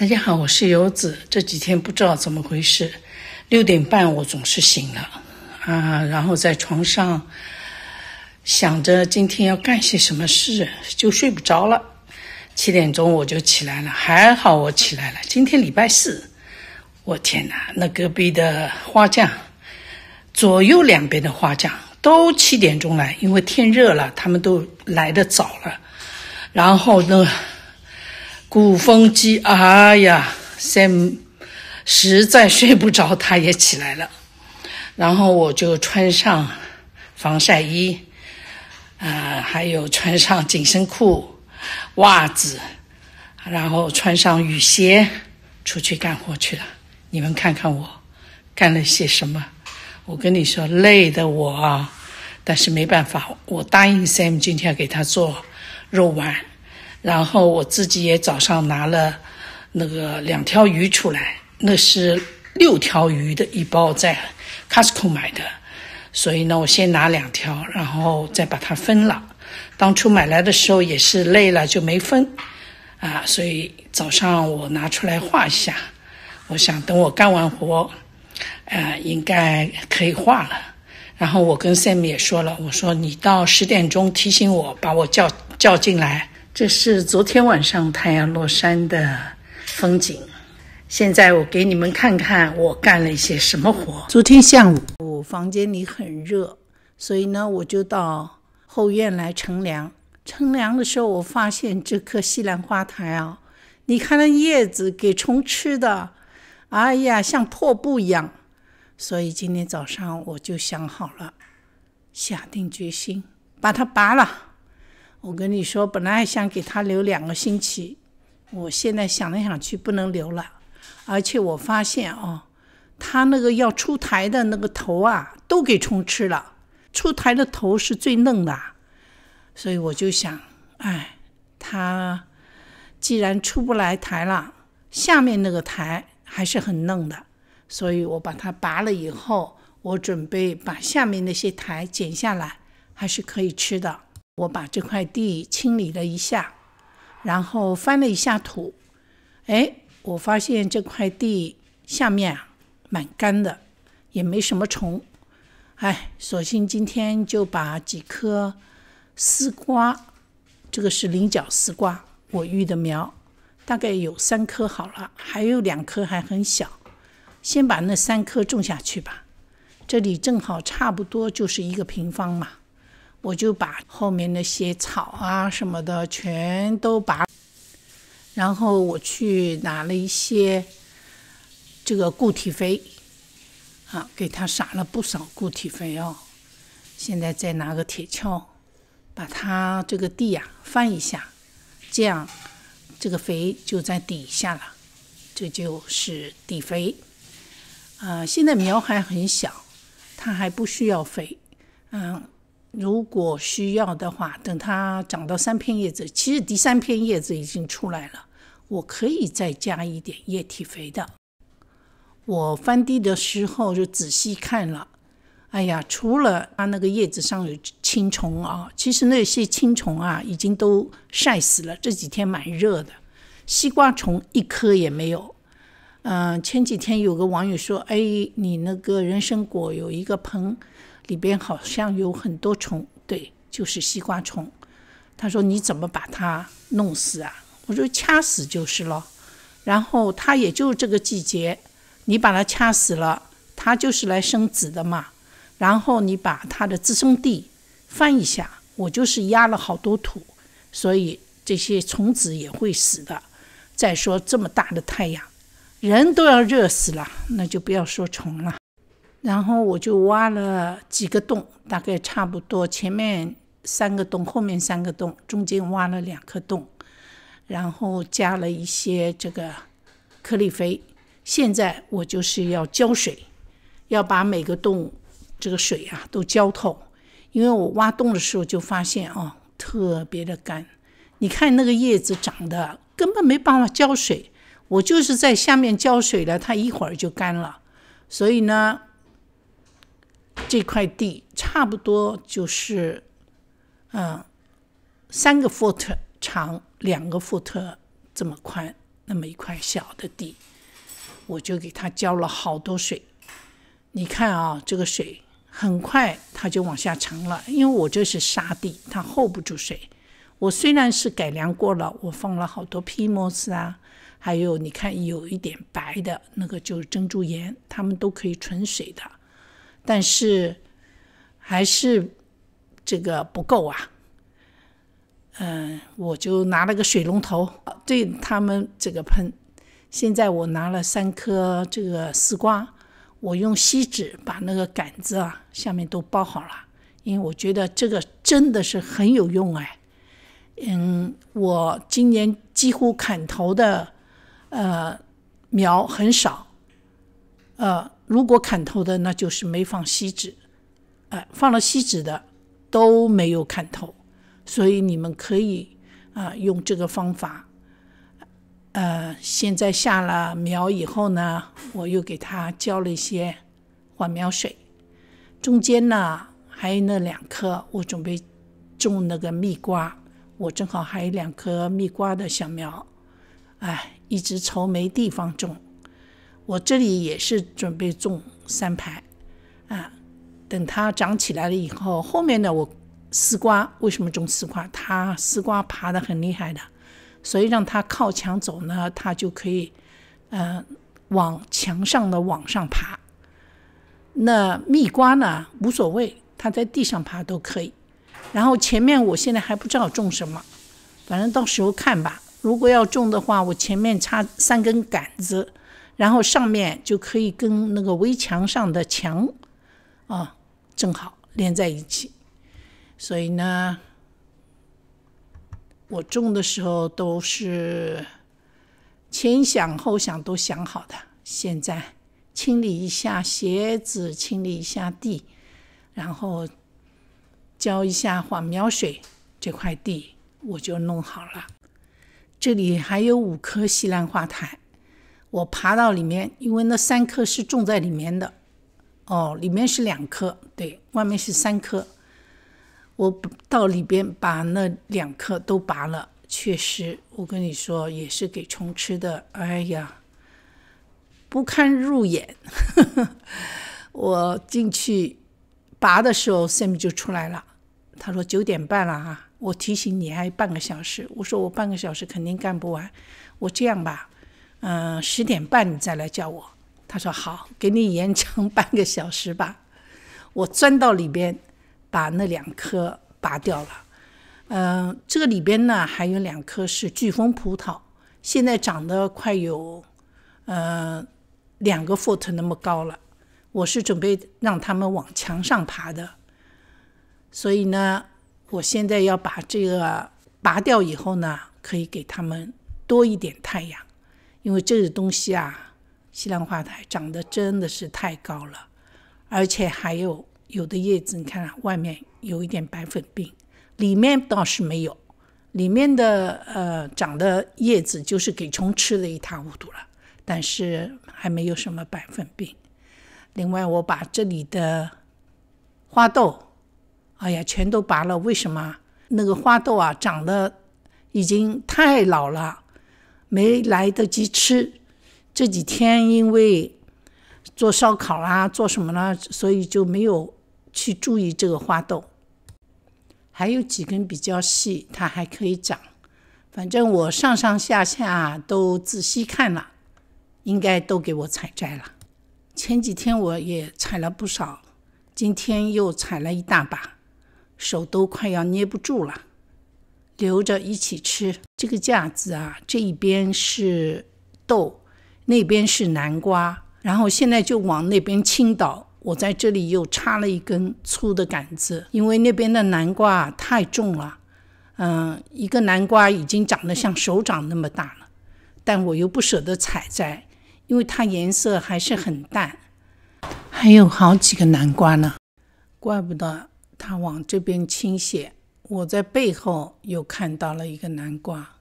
大家好，我是游子。这几天不知道怎么回事，六点半我总是醒了啊，然后在床上想着今天要干些什么事，就睡不着了。七点钟我就起来了，还好我起来了。今天礼拜四，我天哪！那隔壁的花匠，左右两边的花匠都七点钟来，因为天热了，他们都来的早了。然后呢？鼓风机，哎呀，Sam，实在睡不着，他也起来了。然后我就穿上防晒衣，啊，还有穿上紧身裤、袜子，然后穿上雨鞋，出去干活去了。你们看看我干了些什么？我跟你说，累的我，啊，但是没办法，我答应 Sam 今天要给他做肉丸。然后我自己也早上拿了那个两条鱼出来，那是六条鱼的一包，在 Costco 买的，所以呢，我先拿两条，然后再把它分了。当初买来的时候也是累了就没分，啊，所以早上我拿出来画一下，我想等我干完活，呃，应该可以画了。然后我跟 Sam 也说了，我说你到十点钟提醒我，把我叫叫进来。这是昨天晚上太阳落山的风景。现在我给你们看看我干了一些什么活。昨天下午我房间里很热，所以呢我就到后院来乘凉。乘凉的时候，我发现这棵西兰花台啊，你看那叶子给虫吃的，哎呀，像破布一样。所以今天早上我就想好了，下定决心把它拔了。我跟你说，本来还想给他留两个星期，我现在想来想去不能留了。而且我发现哦，他那个要出台的那个头啊，都给虫吃了。出台的头是最嫩的，所以我就想，哎，他既然出不来台了，下面那个台还是很嫩的，所以我把它拔了以后，我准备把下面那些台剪下来，还是可以吃的。我把这块地清理了一下，然后翻了一下土，哎，我发现这块地下面啊蛮干的，也没什么虫，哎，索性今天就把几颗丝瓜，这个是菱角丝瓜，我育的苗，大概有三棵好了，还有两棵还很小，先把那三棵种下去吧，这里正好差不多就是一个平方嘛。我就把后面那些草啊什么的全都拔，然后我去拿了一些这个固体肥，啊，给它撒了不少固体肥哦。现在再拿个铁锹，把它这个地呀翻一下，这样这个肥就在底下了，这就是底肥。啊，现在苗还很小，它还不需要肥，嗯。如果需要的话，等它长到三片叶子，其实第三片叶子已经出来了，我可以再加一点液体肥的。我翻地的时候就仔细看了，哎呀，除了它那个叶子上有青虫啊，其实那些青虫啊已经都晒死了。这几天蛮热的，西瓜虫一颗也没有。嗯，前几天有个网友说，哎，你那个人参果有一个棚。里边好像有很多虫，对，就是西瓜虫。他说：“你怎么把它弄死啊？”我说：“掐死就是了。然后它也就这个季节，你把它掐死了，它就是来生子的嘛。然后你把它的滋生地翻一下，我就是压了好多土，所以这些虫子也会死的。再说这么大的太阳，人都要热死了，那就不要说虫了。然后我就挖了几个洞，大概差不多，前面三个洞，后面三个洞，中间挖了两个洞，然后加了一些这个颗粒肥。现在我就是要浇水，要把每个洞这个水啊都浇透，因为我挖洞的时候就发现啊特别的干，你看那个叶子长得根本没办法浇水，我就是在下面浇水了，它一会儿就干了，所以呢。这块地差不多就是，嗯，三个 foot 长，两个 foot 这么宽，那么一块小的地，我就给它浇了好多水。你看啊，这个水很快它就往下沉了，因为我这是沙地，它 hold 不住水。我虽然是改良过了，我放了好多 p m o s 啊，还有你看有一点白的那个就是珍珠岩，它们都可以存水的。但是还是这个不够啊，嗯，我就拿了个水龙头对他们这个喷。现在我拿了三颗这个丝瓜，我用锡纸把那个杆子啊下面都包好了，因为我觉得这个真的是很有用哎。嗯，我今年几乎砍头的呃苗很少，呃。如果砍头的，那就是没放锡纸，呃，放了锡纸的都没有砍头，所以你们可以啊用这个方法。呃，现在下了苗以后呢，我又给它浇了一些缓苗水。中间呢，还有那两棵，我准备种那个蜜瓜，我正好还有两棵蜜瓜的小苗，哎，一直愁没地方种。我这里也是准备种三排，啊，等它长起来了以后，后面呢我丝瓜为什么种丝瓜？它丝瓜爬得很厉害的，所以让它靠墙走呢，它就可以，呃，往墙上的往上爬。那蜜瓜呢无所谓，它在地上爬都可以。然后前面我现在还不知道种什么，反正到时候看吧。如果要种的话，我前面插三根杆子。然后上面就可以跟那个围墙上的墙，啊，正好连在一起。所以呢，我种的时候都是前想后想都想好的。现在清理一下鞋子，清理一下地，然后浇一下缓苗水，这块地我就弄好了。这里还有五棵西兰花苔，我爬到里面，因为那三颗是种在里面的。哦，里面是两颗，对外面是三颗。我到里边把那两颗都拔了。确实，我跟你说也是给虫吃的。哎呀，不堪入眼。我进去拔的时候，Sam 就出来了。他说九点半了啊，我提醒你还半个小时。我说我半个小时肯定干不完。我这样吧。嗯，十点半你再来叫我。他说好，给你延长半个小时吧。我钻到里边，把那两颗拔掉了。嗯，这个里边呢还有两颗是巨峰葡萄，现在长得快有嗯两个 foot 那么高了。我是准备让它们往墙上爬的，所以呢，我现在要把这个拔掉以后呢，可以给它们多一点太阳。因为这个东西啊，西兰花它长得真的是太高了，而且还有有的叶子，你看外面有一点白粉病，里面倒是没有，里面的呃长的叶子就是给虫吃的一塌糊涂了，但是还没有什么白粉病。另外，我把这里的花豆，哎呀，全都拔了。为什么？那个花豆啊，长得已经太老了。没来得及吃，这几天因为做烧烤啦，做什么啦，所以就没有去注意这个花豆。还有几根比较细，它还可以长。反正我上上下下都仔细看了，应该都给我采摘了。前几天我也采了不少，今天又采了一大把，手都快要捏不住了。留着一起吃。这个架子啊，这一边是豆，那边是南瓜，然后现在就往那边倾倒。我在这里又插了一根粗的杆子，因为那边的南瓜太重了。嗯，一个南瓜已经长得像手掌那么大了，但我又不舍得采摘，因为它颜色还是很淡。还有好几个南瓜呢，怪不得它往这边倾斜。我在背后又看到了一个南瓜，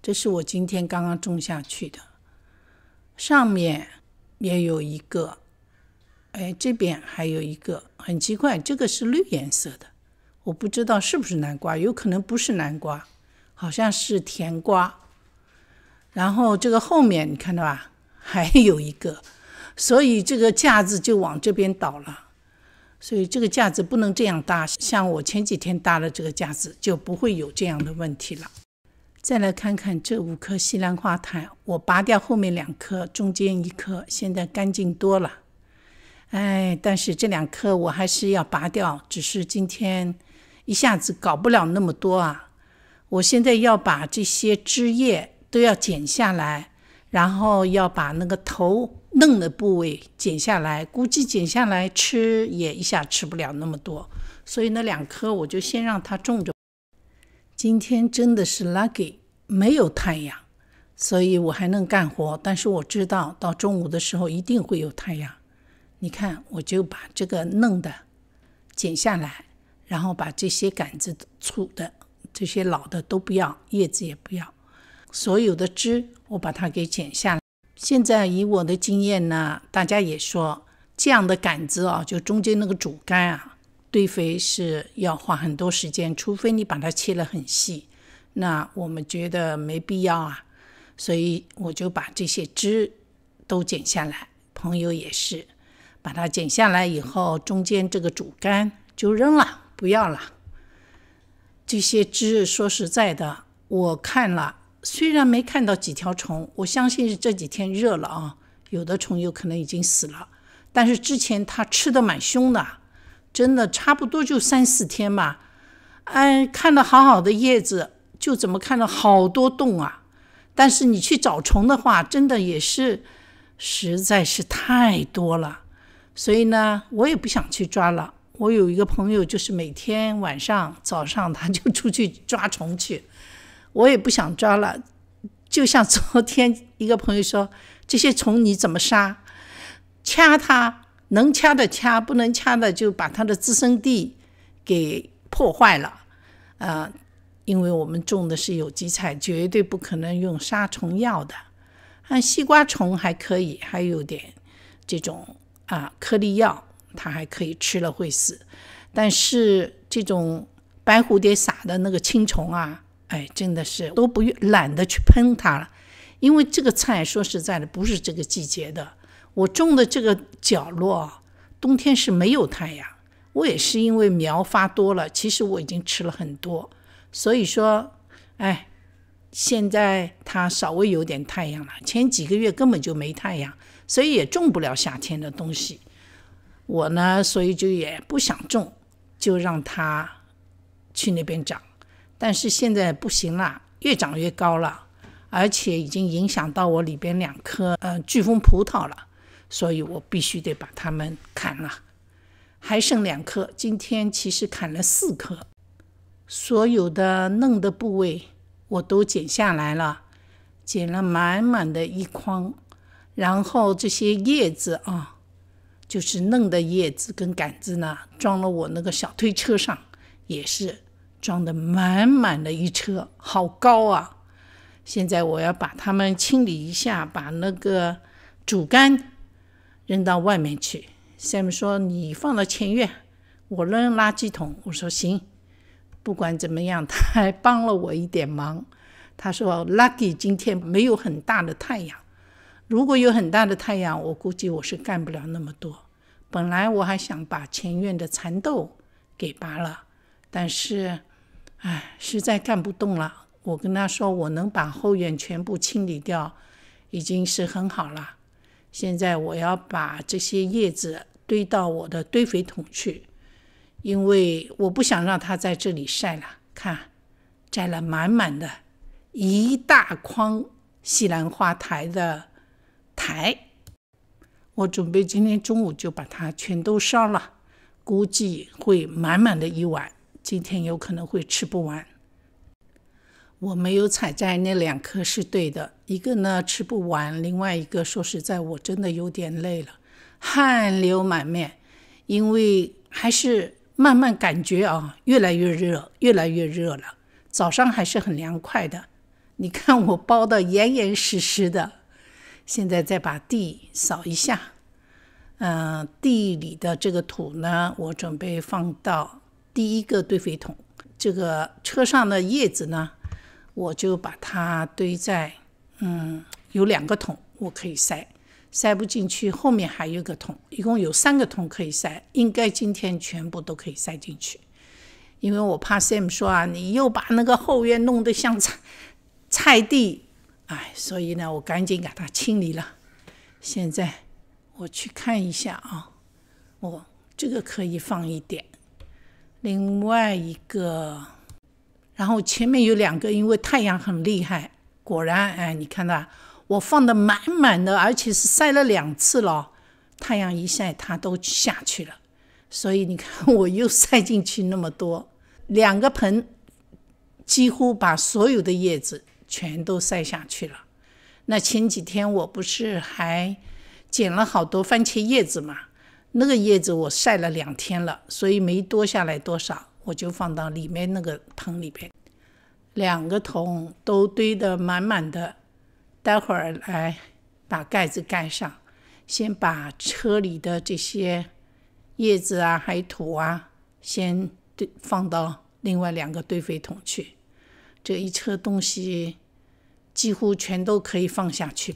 这是我今天刚刚种下去的，上面也有一个，哎，这边还有一个，很奇怪，这个是绿颜色的，我不知道是不是南瓜，有可能不是南瓜，好像是甜瓜。然后这个后面你看到吧，还有一个，所以这个架子就往这边倒了。所以这个架子不能这样搭，像我前几天搭了这个架子，就不会有这样的问题了。再来看看这五颗西兰花苔，我拔掉后面两颗，中间一颗，现在干净多了。哎，但是这两颗我还是要拔掉，只是今天一下子搞不了那么多啊。我现在要把这些枝叶都要剪下来，然后要把那个头。嫩的部位剪下来，估计剪下来吃也一下吃不了那么多，所以那两颗我就先让它种着。今天真的是 lucky，没有太阳，所以我还能干活，但是我知道到中午的时候一定会有太阳。你看，我就把这个嫩的剪下来，然后把这些杆子粗的、这些老的都不要，叶子也不要，所有的枝我把它给剪下来。现在以我的经验呢，大家也说这样的杆子啊，就中间那个主杆啊，堆肥是要花很多时间，除非你把它切了很细。那我们觉得没必要啊，所以我就把这些枝都剪下来。朋友也是，把它剪下来以后，中间这个主杆就扔了，不要了。这些枝，说实在的，我看了。虽然没看到几条虫，我相信是这几天热了啊，有的虫有可能已经死了。但是之前它吃的蛮凶的，真的差不多就三四天吧。哎，看到好好的叶子，就怎么看到好多洞啊。但是你去找虫的话，真的也是，实在是太多了。所以呢，我也不想去抓了。我有一个朋友，就是每天晚上、早上他就出去抓虫去。我也不想抓了，就像昨天一个朋友说：“这些虫你怎么杀？掐它能掐的掐，不能掐的就把它的滋生地给破坏了。”啊，因为我们种的是有机菜，绝对不可能用杀虫药的。啊，西瓜虫还可以，还有点这种啊颗粒药，它还可以吃了会死。但是这种白蝴蝶撒的那个青虫啊。哎，真的是都不愿懒得去喷它了，因为这个菜说实在的不是这个季节的。我种的这个角落冬天是没有太阳。我也是因为苗发多了，其实我已经吃了很多。所以说，哎，现在它稍微有点太阳了，前几个月根本就没太阳，所以也种不了夏天的东西。我呢，所以就也不想种，就让它去那边长。但是现在不行了，越长越高了，而且已经影响到我里边两颗呃飓风葡萄了，所以我必须得把它们砍了。还剩两颗，今天其实砍了四颗，所有的嫩的部位我都剪下来了，剪了满满的一筐。然后这些叶子啊，就是嫩的叶子跟杆子呢，装了我那个小推车上，也是。装的满满的一车，好高啊！现在我要把它们清理一下，把那个主杆扔到外面去。Sam 说：“你放到前院，我扔垃圾桶。”我说：“行。”不管怎么样，他还帮了我一点忙。他说：“Lucky 今天没有很大的太阳，如果有很大的太阳，我估计我是干不了那么多。本来我还想把前院的蚕豆给拔了，但是。”哎，实在干不动了。我跟他说，我能把后院全部清理掉，已经是很好了。现在我要把这些叶子堆到我的堆肥桶去，因为我不想让它在这里晒了。看，摘了满满的，一大筐西兰花台的台。我准备今天中午就把它全都烧了，估计会满满的一碗。今天有可能会吃不完，我没有采摘那两颗是对的。一个呢吃不完，另外一个说实在，我真的有点累了，汗流满面，因为还是慢慢感觉啊，越来越热，越来越热了。早上还是很凉快的，你看我包的严严实实的。现在再把地扫一下，嗯，地里的这个土呢，我准备放到。第一个堆肥桶，这个车上的叶子呢，我就把它堆在，嗯，有两个桶我可以塞，塞不进去，后面还有个桶，一共有三个桶可以塞，应该今天全部都可以塞进去。因为我怕 Sam 说啊，你又把那个后院弄得像菜菜地，哎，所以呢，我赶紧给它清理了。现在我去看一下啊，我这个可以放一点。另外一个，然后前面有两个，因为太阳很厉害。果然，哎，你看到我放的满满的，而且是晒了两次了。太阳一晒，它都下去了。所以你看，我又塞进去那么多，两个盆几乎把所有的叶子全都塞下去了。那前几天我不是还捡了好多番茄叶子吗？那个叶子我晒了两天了，所以没多下来多少，我就放到里面那个盆里边。两个桶都堆得满满的，待会儿来把盖子盖上。先把车里的这些叶子啊，还有土啊，先堆放到另外两个堆肥桶去。这一车东西几乎全都可以放下去。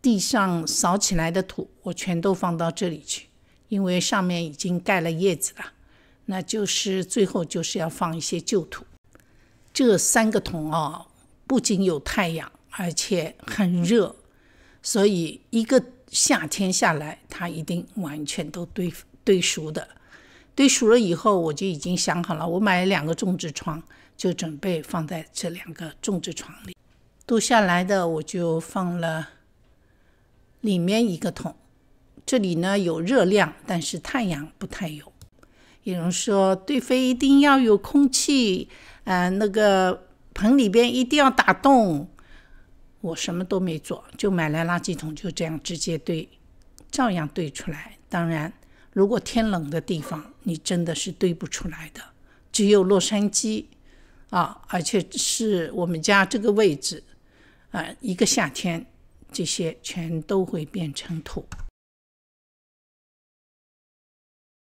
地上扫起来的土，我全都放到这里去。因为上面已经盖了叶子了，那就是最后就是要放一些旧土。这三个桶啊，不仅有太阳，而且很热，所以一个夏天下来，它一定完全都堆堆熟的。堆熟了以后，我就已经想好了，我买了两个种植床，就准备放在这两个种植床里。多下来的我就放了里面一个桶。这里呢有热量，但是太阳不太有。有人说堆肥一定要有空气，呃，那个盆里边一定要打洞。我什么都没做，就买来垃圾桶就这样直接堆，照样堆出来。当然，如果天冷的地方，你真的是堆不出来的。只有洛杉矶啊，而且是我们家这个位置啊，一个夏天这些全都会变成土。